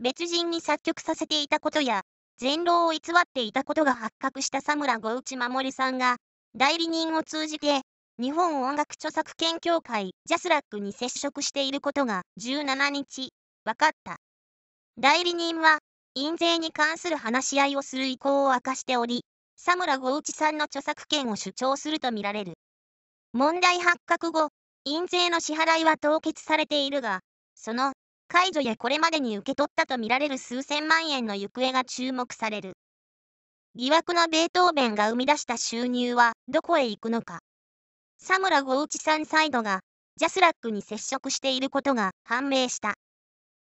別人に作曲させていたことや、全労を偽っていたことが発覚した佐村五内守さんが、代理人を通じて、日本音楽著作権協会ジャスラックに接触していることが17日、分かった。代理人は、印税に関する話し合いをする意向を明かしており、佐村五内さんの著作権を主張するとみられる。問題発覚後、印税の支払いは凍結されているが、その解除やこれまでに受け取ったとみられる数千万円の行方が注目される。疑惑のベートーベンが生み出した収入はどこへ行くのか。サムラ・ゴウチさんサイドがジャスラックに接触していることが判明した。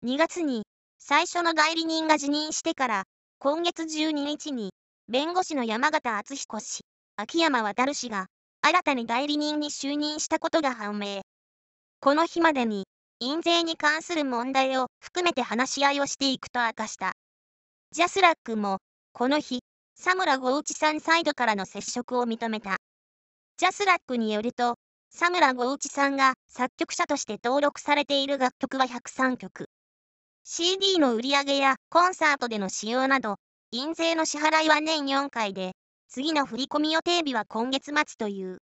2月に最初の代理人が辞任してから今月12日に弁護士の山形敦彦氏、秋山渉氏が新たに代理人に就任したことが判明。この日までに印税に関する問題を含めて話し合いをしていくと明かした。ジャスラックも、この日、サムラゴウチさんサイドからの接触を認めた。ジャスラックによると、サムラゴウチさんが作曲者として登録されている楽曲は103曲。CD の売り上げやコンサートでの使用など、印税の支払いは年4回で、次の振込予定日は今月末という。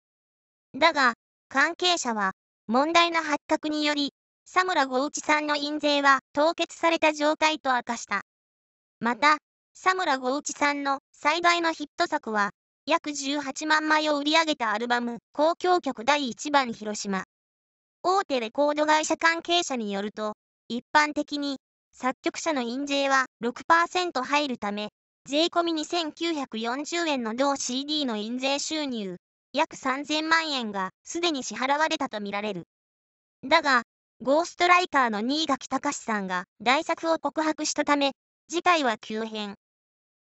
だが、関係者は、問題の発覚により、佐村豪一さんの印税は凍結された状態と明かした。また、佐村豪一さんの最大のヒット作は、約18万枚を売り上げたアルバム、交響曲第1番広島。大手レコード会社関係者によると、一般的に、作曲者の印税は6%入るため、税込み2940円の同 CD の印税収入、約3000万円がすでに支払われたとみられる。だが、ゴーストライカーの新垣隆さんが大作を告白したため、次回は急変。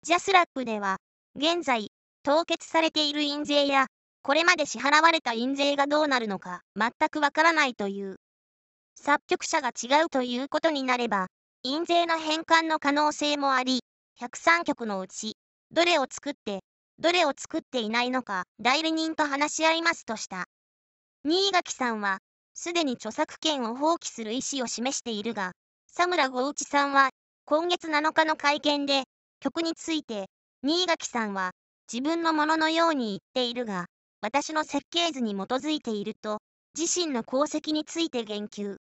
ジャスラップでは、現在、凍結されている印税や、これまで支払われた印税がどうなるのか全くわからないという。作曲者が違うということになれば、印税の返還の可能性もあり、103曲のうち、どれを作って、どれを作っていないのか代理人と話し合いますとした。新垣さんは、すでに著作権を放棄する意思を示しているが、佐村豪一さんは、今月7日の会見で、曲について、新垣さんは、自分のもののように言っているが、私の設計図に基づいていると、自身の功績について言及。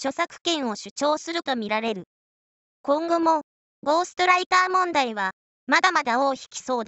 著作権を主張するとみられる。今後も、ゴーストライター問題は、まだまだ尾を引きそうだ。